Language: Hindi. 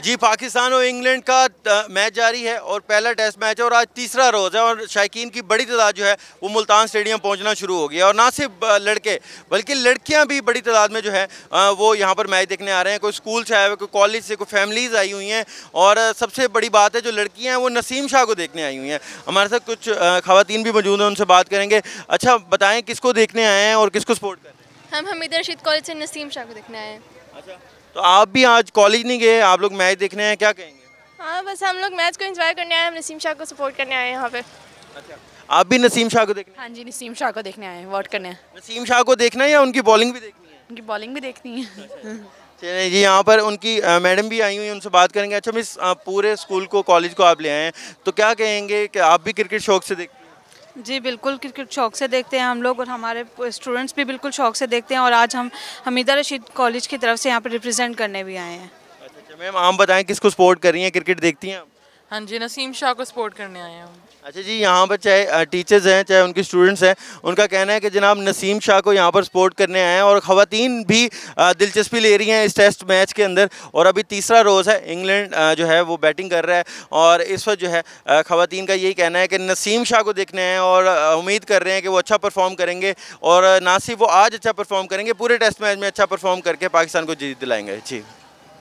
जी पाकिस्तान और इंग्लैंड का मैच जारी है और पहला टेस्ट मैच है और आज तीसरा रोज़ है और शायकीन की बड़ी तादाद जो है वो मुल्तान स्टेडियम पहुंचना शुरू हो गया और ना सिर्फ लड़के बल्कि लड़कियां भी बड़ी तादाद में जो है वो यहां पर मैच देखने आ रहे हैं कोई स्कूल से आए हुए कोई कॉलेज से कोई फैमिलीज़ आई हुई हैं और सबसे बड़ी बात है जो लड़कियाँ हैं वो नसीम शाह को देखने आई हुई हैं हमारे साथ कुछ खातन भी मौजूद हैं उनसे बात करेंगे अच्छा बताएँ किसको देखने आए हैं और किसको सपोर्ट करें हम हमीद रशीद कॉलेज से नसीम शाह को देखने आए हैं अच्छा तो आप भी आज कॉलेज नहीं गए आप लोग मैच देखने आए क्या कहेंगे हाँ बस हम लोग मैच को इंजॉय करने आए हम नसीम शाह को सपोर्ट करने आए हैं यहाँ पे अच्छा आप भी नसीम शाह को देखने हाँ जी नसीम शाह को देखने आए हैं वोट करने नसीम शाह को देखना है या उनकी बॉलिंग भी देखनी है उनकी बॉलिंग भी देखनी है चलिए जी यहाँ पर उनकी मैडम भी आई हुई उनसे बात करेंगे अच्छा मिस पूरे स्कूल को कॉलेज को आप ले आए हैं तो क्या कहेंगे कि आप भी क्रिकेट शौक से देखते जी बिल्कुल क्रिकेट शौक से देखते हैं हम लोग और हमारे स्टूडेंट्स भी बिल्कुल शौक से देखते हैं और आज हम हमीदा रशीद कॉलेज की तरफ से यहाँ पर रिप्रेजेंट करने भी आए हैं अच्छा मैम अच्छा, आप बताएं किसको सपोर्ट कर रही हैं क्रिकेट देखती हैं आप हाँ जी नसीम शाह को सपोर्ट करने आए हैं अच्छा जी यहाँ पर चाहे टीचर्स हैं चाहे उनके स्टूडेंट्स हैं उनका कहना है कि जनाब नसीम शाह को यहाँ पर सपोर्ट करने आए हैं और ख़वान भी दिलचस्पी ले रही हैं इस टेस्ट मैच के अंदर और अभी तीसरा रोज़ है इंग्लैंड जो है वो बैटिंग कर रहा है और इस वक्त जो है ख़वान का यही कहना है कि नसीम शाह को देखने हैं और उम्मीद कर रहे हैं कि वो अच्छा परफॉर्म करेंगे और ना सिर्फ वो आज अच्छा परफॉर्म करेंगे पूरे टेस्ट मैच में अच्छा परफॉर्म करके पाकिस्तान को जीत दिलाएंगे जी